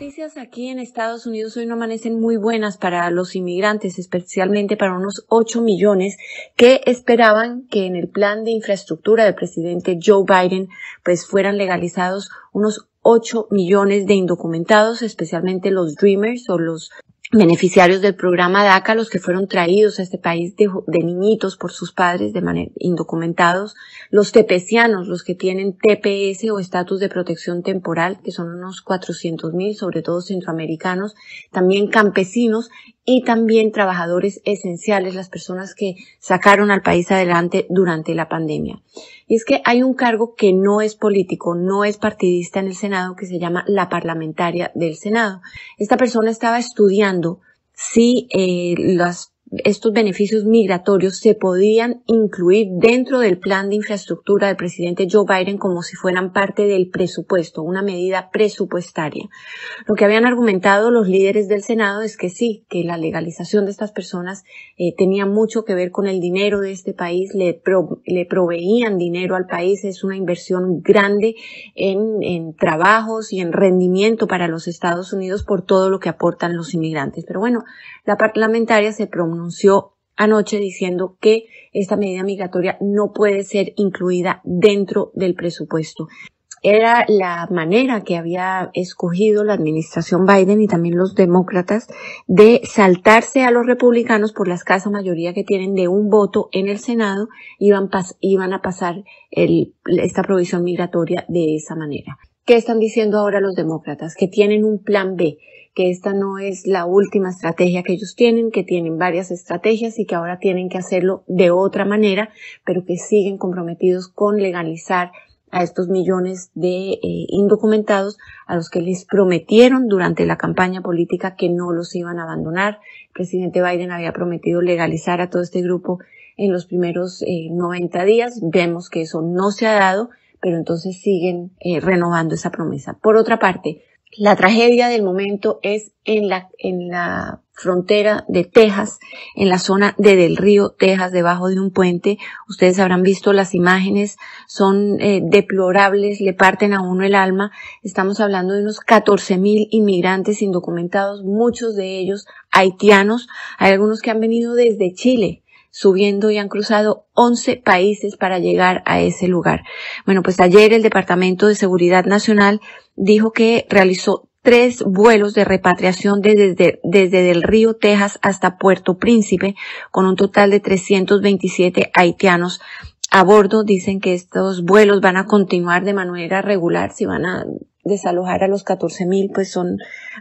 noticias aquí en Estados Unidos hoy no amanecen muy buenas para los inmigrantes, especialmente para unos 8 millones que esperaban que en el plan de infraestructura del presidente Joe Biden pues fueran legalizados unos 8 millones de indocumentados, especialmente los Dreamers o los beneficiarios del programa DACA, los que fueron traídos a este país de, niñitos por sus padres de manera indocumentados, los tepecianos, los que tienen TPS o estatus de protección temporal, que son unos 400.000, sobre todo centroamericanos, también campesinos y también trabajadores esenciales, las personas que sacaron al país adelante durante la pandemia. Y es que hay un cargo que no es político, no es partidista en el Senado, que se llama la parlamentaria del Senado. Esta persona estaba estudiando si eh, las estos beneficios migratorios se podían incluir dentro del plan de infraestructura del presidente Joe Biden como si fueran parte del presupuesto, una medida presupuestaria. Lo que habían argumentado los líderes del Senado es que sí, que la legalización de estas personas eh, tenía mucho que ver con el dinero de este país, le, proveían dinero al país, es una inversión grande en, en trabajos y en rendimiento para los Estados Unidos por todo lo que aportan los inmigrantes. Pero bueno, la parlamentaria se pronunció Anunció anoche diciendo que esta medida migratoria no puede ser incluida dentro del presupuesto. Era la manera que había escogido la administración Biden y también los demócratas de saltarse a los republicanos por la escasa mayoría que tienen de un voto en el Senado, iban, iban a pasar el, esta provisión migratoria de esa manera. ¿Qué están diciendo ahora los demócratas? Que tienen un plan B que esta no es la última estrategia que ellos tienen, que tienen varias estrategias y que ahora tienen que hacerlo de otra manera, pero que siguen comprometidos con legalizar a estos millones de eh, indocumentados a los que les prometieron durante la campaña política que no los iban a abandonar. El presidente Biden había prometido legalizar a todo este grupo en los primeros 90 eh, días. Vemos que eso no se ha dado, pero entonces siguen eh, renovando esa promesa. Por otra parte, la tragedia del momento es en la, en la frontera de Texas, en la zona de Del Río, Texas, debajo de un puente. Ustedes habrán visto las imágenes, son eh, deplorables, le parten a uno el alma. Estamos hablando de unos 14 mil inmigrantes indocumentados, muchos de ellos haitianos. Hay algunos que han venido desde Chile subiendo y han cruzado 11 países para llegar a ese lugar. Bueno, pues ayer el Departamento de Seguridad Nacional dijo que realizó tres vuelos de repatriación desde, desde el río Texas hasta Puerto Príncipe, con un total de 327 haitianos a bordo. Dicen que estos vuelos van a continuar de manera regular, si van a desalojar a los 14.000, pues son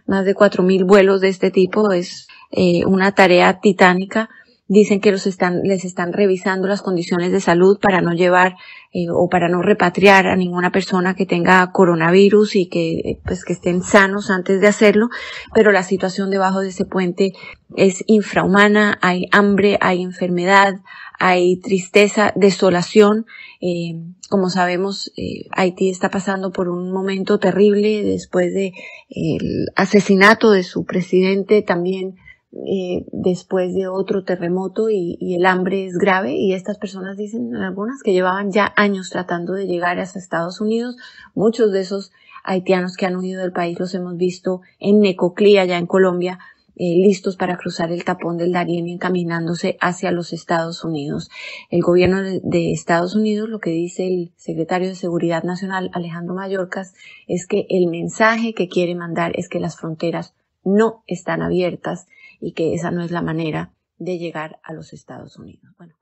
más de 4.000 vuelos de este tipo, es eh, una tarea titánica dicen que los están, les están revisando las condiciones de salud para no llevar eh, o para no repatriar a ninguna persona que tenga coronavirus y que eh, pues que estén sanos antes de hacerlo, pero la situación debajo de ese puente es infrahumana, hay hambre, hay enfermedad, hay tristeza, desolación. Eh, como sabemos, Haití está pasando por un momento terrible después de el asesinato de su presidente, también eh, después de otro terremoto y, el hambre es grave y estas personas dicen algunas que llevaban ya años tratando de llegar hasta Estados Unidos. Muchos de esos haitianos que han huido del país los hemos visto en Necoclí, ya en Colombia, eh, listos para cruzar el tapón del Darién y encaminándose hacia los Estados Unidos. El gobierno de Estados Unidos, lo que dice el secretario de Seguridad Nacional, Alejandro mallorcas es que el mensaje que quiere mandar es que las fronteras no están abiertas y que esa no es la manera de llegar a los Estados Unidos. Bueno.